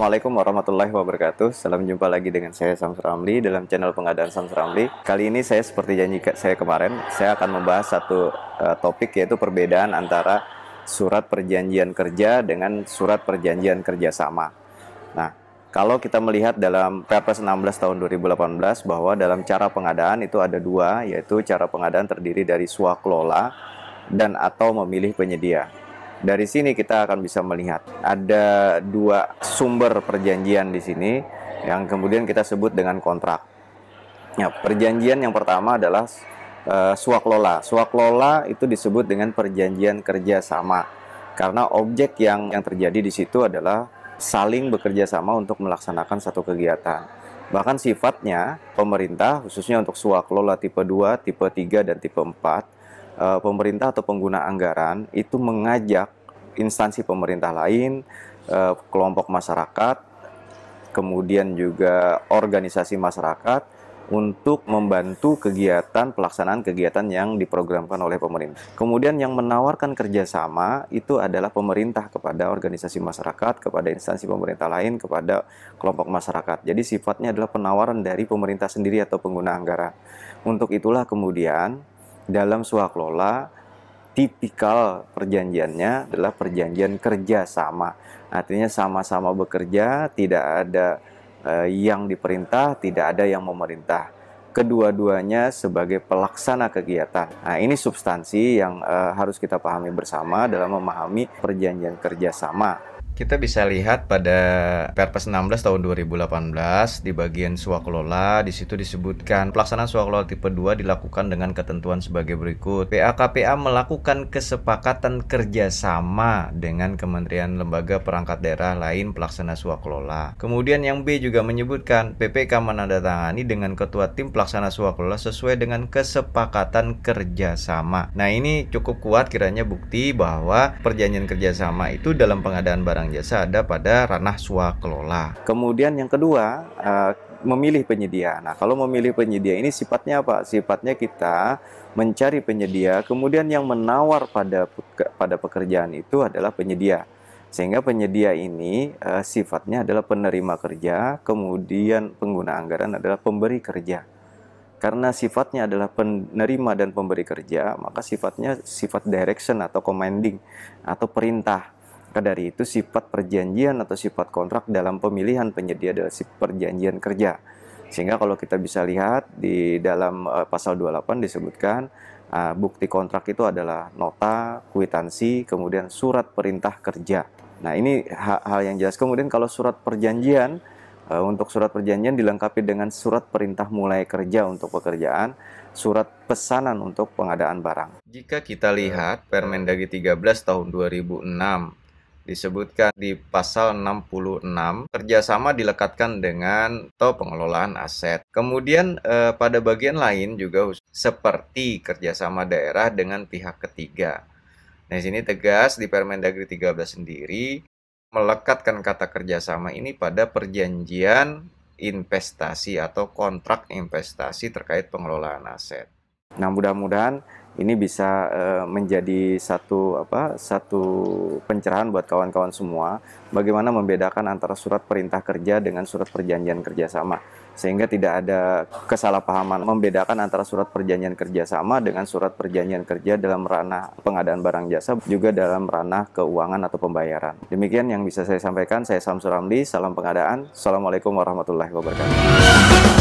Assalamualaikum warahmatullahi wabarakatuh. Salam jumpa lagi dengan saya Sams Ramli dalam channel pengadaan Sams Ramli. Kali ini saya seperti janji saya kemarin, saya akan membahas satu uh, topik yaitu perbedaan antara surat perjanjian kerja dengan surat perjanjian kerjasama. Nah, kalau kita melihat dalam Perpres 16 tahun 2018 bahwa dalam cara pengadaan itu ada dua, yaitu cara pengadaan terdiri dari lola dan atau memilih penyedia. Dari sini kita akan bisa melihat ada dua sumber perjanjian di sini yang kemudian kita sebut dengan kontrak. Ya, perjanjian yang pertama adalah eh, suak lola. Suak lola itu disebut dengan perjanjian kerjasama karena objek yang yang terjadi di situ adalah saling bekerja sama untuk melaksanakan satu kegiatan. Bahkan sifatnya pemerintah khususnya untuk suak lola tipe 2, tipe 3 dan tipe 4 Eh, pemerintah atau pengguna anggaran itu mengajak instansi pemerintah lain, eh, kelompok masyarakat, kemudian juga organisasi masyarakat untuk membantu kegiatan pelaksanaan kegiatan yang diprogramkan oleh pemerintah. Kemudian yang menawarkan kerjasama itu adalah pemerintah kepada organisasi masyarakat, kepada instansi pemerintah lain, kepada kelompok masyarakat. Jadi sifatnya adalah penawaran dari pemerintah sendiri atau pengguna anggaran. Untuk itulah kemudian dalam swaklola tipikal perjanjiannya adalah perjanjian kerja sama. Artinya sama-sama bekerja, tidak ada eh, yang diperintah, tidak ada yang memerintah. Kedua-duanya sebagai pelaksana kegiatan. Nah, ini substansi yang eh, harus kita pahami bersama dalam memahami perjanjian kerja sama kita bisa lihat pada Perpres 16 tahun 2018 di bagian swakelola di situ disebutkan pelaksanaan swakelola tipe 2 dilakukan dengan ketentuan sebagai berikut. PAKPA melakukan kesepakatan kerjasama dengan Kementerian Lembaga Perangkat Daerah lain pelaksana swakelola. Kemudian yang B juga menyebutkan PPK menandatangani dengan ketua tim pelaksana swakelola sesuai dengan kesepakatan kerjasama. Nah ini cukup kuat kiranya bukti bahwa perjanjian kerjasama itu dalam pengadaan barang barang jasa ada pada ranah kelola. Kemudian yang kedua, eh, memilih penyedia. Nah, kalau memilih penyedia ini sifatnya apa? Sifatnya kita mencari penyedia, kemudian yang menawar pada pada pekerjaan itu adalah penyedia. Sehingga penyedia ini eh, sifatnya adalah penerima kerja, kemudian pengguna anggaran adalah pemberi kerja. Karena sifatnya adalah penerima dan pemberi kerja, maka sifatnya sifat direction atau commanding atau perintah. Maka dari itu sifat perjanjian atau sifat kontrak dalam pemilihan penyedia adalah sifat perjanjian kerja. Sehingga kalau kita bisa lihat di dalam uh, pasal 28 disebutkan uh, bukti kontrak itu adalah nota, kwitansi, kemudian surat perintah kerja. Nah, ini hal yang jelas. Kemudian kalau surat perjanjian uh, untuk surat perjanjian dilengkapi dengan surat perintah mulai kerja untuk pekerjaan, surat pesanan untuk pengadaan barang. Jika kita lihat Permendagri 13 tahun 2006 disebutkan di pasal 66 kerjasama dilekatkan dengan atau pengelolaan aset. Kemudian eh, pada bagian lain juga seperti kerjasama daerah dengan pihak ketiga. Nah di sini tegas di Permendagri 13 sendiri melekatkan kata kerjasama ini pada perjanjian investasi atau kontrak investasi terkait pengelolaan aset. Nah mudah-mudahan ini bisa uh, menjadi satu apa satu pencerahan buat kawan-kawan semua bagaimana membedakan antara surat perintah kerja dengan surat perjanjian kerjasama sehingga tidak ada kesalahpahaman membedakan antara surat perjanjian kerjasama dengan surat perjanjian kerja dalam ranah pengadaan barang jasa juga dalam ranah keuangan atau pembayaran demikian yang bisa saya sampaikan saya Samsur Ramli salam pengadaan assalamualaikum warahmatullahi wabarakatuh